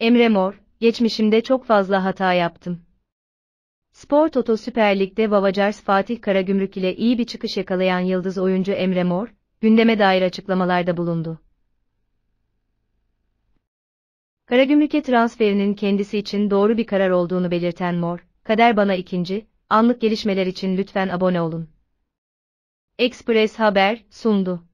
Emre Mor, geçmişimde çok fazla hata yaptım. Spor Toto Süper Lig'de Vavacars Fatih Karagümrük ile iyi bir çıkış yakalayan yıldız oyuncu Emre Mor, gündeme dair açıklamalarda bulundu. Karagümrük'e transferinin kendisi için doğru bir karar olduğunu belirten Mor, kader bana ikinci, anlık gelişmeler için lütfen abone olun. Express Haber sundu.